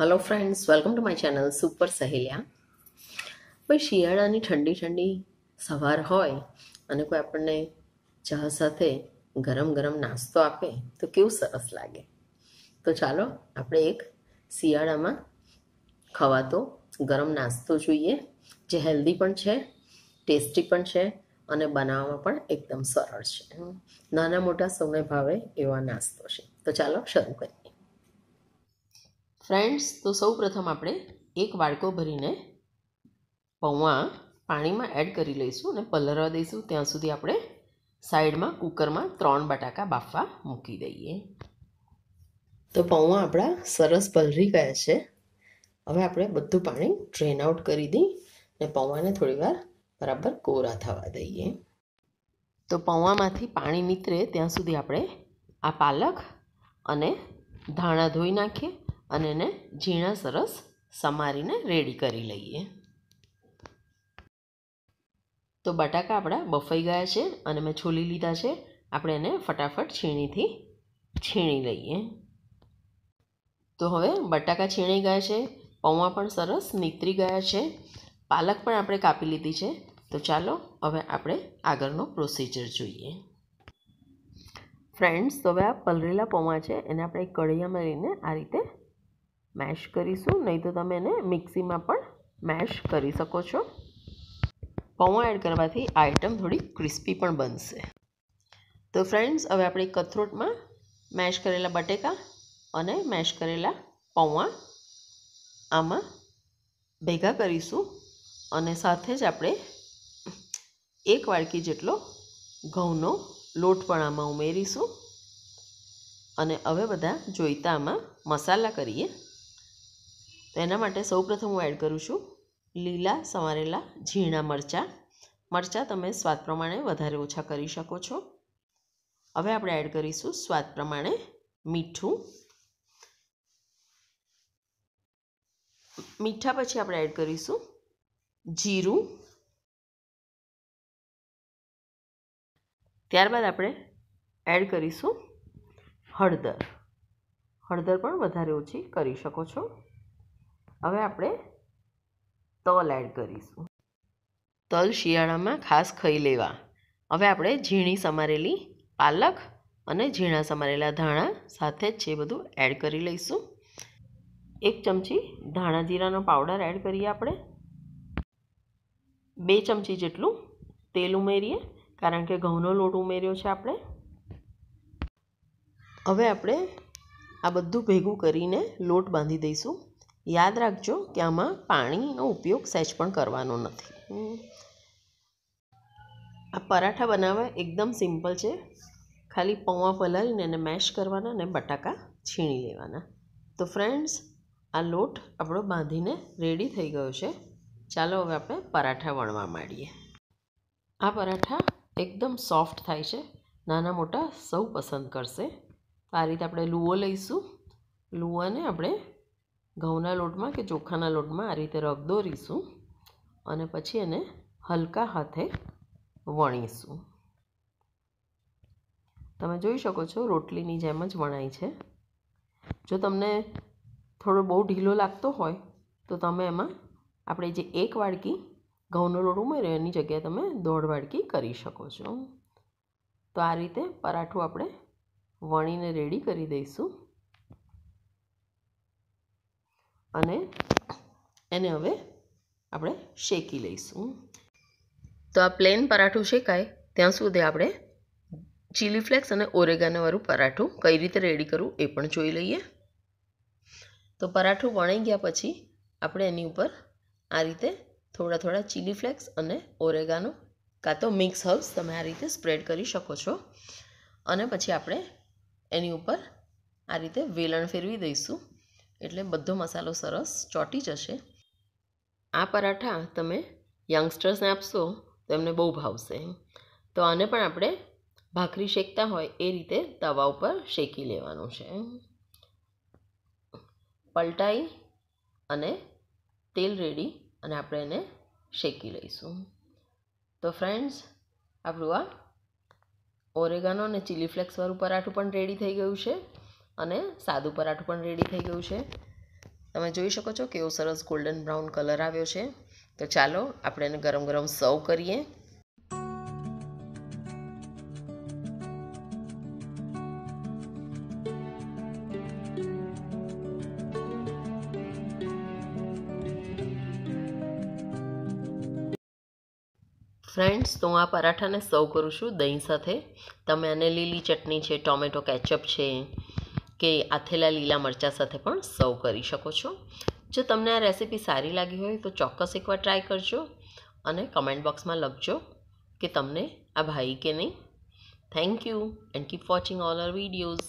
hello friends welcome to my channel super સહેલિયા ભાઈ શિયાળાની ઠંડી ઠંડી સવાર હોય અને કોઈ આપણને ચા સાથે ગરમ ગરમ નાસ્તો આપે તો કેવું સરસ લાગે તો ચાલો આપણે એક શિયાળામાં ખવાતો ગરમ નાસ્તો જોઈએ જે હેલ્ધી પણ છે ટેસ્ટી પણ છે અને બનાવવામાં પણ એકદમ સરળ છે નાના મોટા સૌને ભાવે એવા નાસ્તો છે તો ચાલો શરૂ કરીએ ફ્રેન્ડ્સ તો સૌ પ્રથમ આપણે એક વાડકો ભરીને પૌવા પાણીમાં એડ કરી લઈશું અને પલરવા દઈશું ત્યાં સુધી આપણે સાઈડમાં કુકરમાં ત્રણ બટાકા બાફવા મૂકી દઈએ તો પૌવા આપણા સરસ પલરી ગયા છે હવે આપણે બધું પાણી ડ્રેન આઉટ કરી દઈ અને પૌવાને થોડીવાર બરાબર કોરા થવા દઈએ તો પૌવામાંથી પાણી નીતરે ત્યાં સુધી આપણે આ પાલક અને ધાણા ધોઈ નાખીએ અને એને ઝીણા સરસ સમારીને રેડી કરી લઈએ તો બટાકા આપણા બફાઈ ગયા છે અને મેં છોલી લીધા છે આપણે એને ફટાફટ છીણીથી છીણી લઈએ તો હવે બટાકા છીણી ગયા છે પૌવા પણ સરસ નીતરી ગયા છે પાલક પણ આપણે કાપી લીધી છે તો ચાલો હવે આપણે આગળનો પ્રોસીજર જોઈએ ફ્રેન્ડ્સ તો હવે આ પલરેલા પૌવા છે એને આપણે એક કઢાઈમાં લઈને આ રીતે મેશ કરીશું નહીં તો તમે એને મિક્સીમાં પણ મેશ કરી શકો છો પૌવા એડ કરવાથી આ આઇટમ થોડી ક્રિસ્પી પણ બનશે તો ફ્રેન્ડ્સ હવે આપણે કથરોટમાં મેશ કરેલા બટેકા અને મેશ કરેલા પૌવા આમાં ભેગા કરીશું અને સાથે જ આપણે એક વાડકી જેટલો ઘઉંનો લોટ પણ આમાં ઉમેરીશું અને હવે બધા જોઈતા આમાં મસાલા કરીએ તો એના માટે સૌપ્રથમ હું એડ કરું છું લીલા સમારેલા ઝીણા મરચાં મરચાં તમે સ્વાદ પ્રમાણે વધારે ઓછા કરી શકો છો હવે આપણે એડ કરીશું સ્વાદ પ્રમાણે મીઠું મીઠા પછી આપણે એડ કરીશું જીરું ત્યારબાદ આપણે એડ કરીશું હળદર હળદર પણ વધારે ઓછી કરી શકો છો હવે આપણે તલ એડ કરીશું તલ શિયાળામાં ખાસ ખાઈ લેવા હવે આપણે ઝીણી સમારેલી પાલક અને ઝીણા સમારેલા ધાણા સાથે જ છે બધું એડ કરી લઈશું એક ચમચી ધાણા જીરાનો પાવડર એડ કરીએ આપણે બે ચમચી જેટલું તેલ ઉમેરીએ કારણ કે ઘઉંનો લોટ ઉમેર્યો છે આપણે હવે આપણે આ બધું ભેગું કરીને લોટ બાંધી દઈશું યાદ રાખજો કે આમાં પાણીનો ઉપયોગ સહેજ પણ કરવાનો નથી આ પરાઠા બનાવવા એકદમ સિમ્પલ છે ખાલી પૌવા ફલાવીને એને મેશ કરવાના અને બટાકા છીણી લેવાના તો ફ્રેન્ડ્સ આ લોટ આપણો બાંધીને રેડી થઈ ગયો છે ચાલો હવે આપણે પરાઠા વણવા માંડીએ આ પરાઠા એકદમ સોફ્ટ થાય છે નાના મોટા સૌ પસંદ કરશે આ રીતે આપણે લૂવો લઈશું લૂવાને આપણે ઘઉંના લોટમાં કે ચોખાના લોટમાં આ રીતે રગદોરીશું અને પછી એને હલકા હાથે વણીશું તમે જોઈ શકો છો રોટલીની જેમ જ વણાય છે જો તમને થોડો બહુ ઢીલો લાગતો હોય તો તમે એમાં આપણે જે એક વાડકી ઘઉંનો લોટ ઉમેર્યો એની જગ્યાએ તમે દોઢ વાડકી કરી શકો છો તો આ રીતે પરાઠું આપણે વણીને રેડી કરી દઈશું અને એને હવે આપણે શેકી લઈશું તો આ પ્લેન પરાઠું શેકાય ત્યાં સુધી આપણે ચીલી ફ્લેક્સ અને ઓરેગાનાવાળું પરાઠું કઈ રીતે રેડી કરવું એ પણ જોઈ લઈએ તો પરાઠું વણાઈ ગયા પછી આપણે એની ઉપર આ રીતે થોડા થોડા ચીલી ફ્લેક્સ અને ઓરેગાનો કાં તો મિક્સ હર્બ્સ તમે આ રીતે સ્પ્રેડ કરી શકો છો અને પછી આપણે એની ઉપર આ રીતે વેલણ ફેરવી દઈશું એટલે બધો મસાલો સરસ ચોટી જશે આ પરાઠા તમે યંગસ્ટર્સને આપશો તો એમને બહુ ભાવશે તો આને પણ આપણે ભાખરી શેકતા હોય એ રીતે તવા ઉપર શેકી લેવાનું છે પલટાઈ અને તેલ રેડી અને આપણે એને શેકી લઈશું તો ફ્રેન્ડ્સ આપણું આ ઓરેગાનો અને ચીલી ફ્લેક્સવાળું પરાઠું પણ રેડી થઈ ગયું છે અને સાદું પરાઠું પણ રેડી થઈ ગયું છે તમે જોઈ શકો છો કેવો સરસ ગોલ્ડન બ્રાઉન કલર આવ્યો છે તો ચાલો આપણે એને ગરમ ગરમ સર્વ કરીએ ફ્રેન્ડ્સ તો હું આ પરાઠાને સર્વ કરું છું દહીં સાથે તમે આને લીલી ચટણી છે ટોમેટો કેચઅપ છે કે આથેલા લીલા મરચાં સાથે પણ સર્વ કરી શકો છો જો તમને આ રેસીપી સારી લાગી હોય તો ચોક્કસ એકવાર ટ્રાય કરજો અને કમેન્ટ બોક્સમાં લખજો કે તમને આ ભાઈ કે નહીં thank you and keep watching all our videos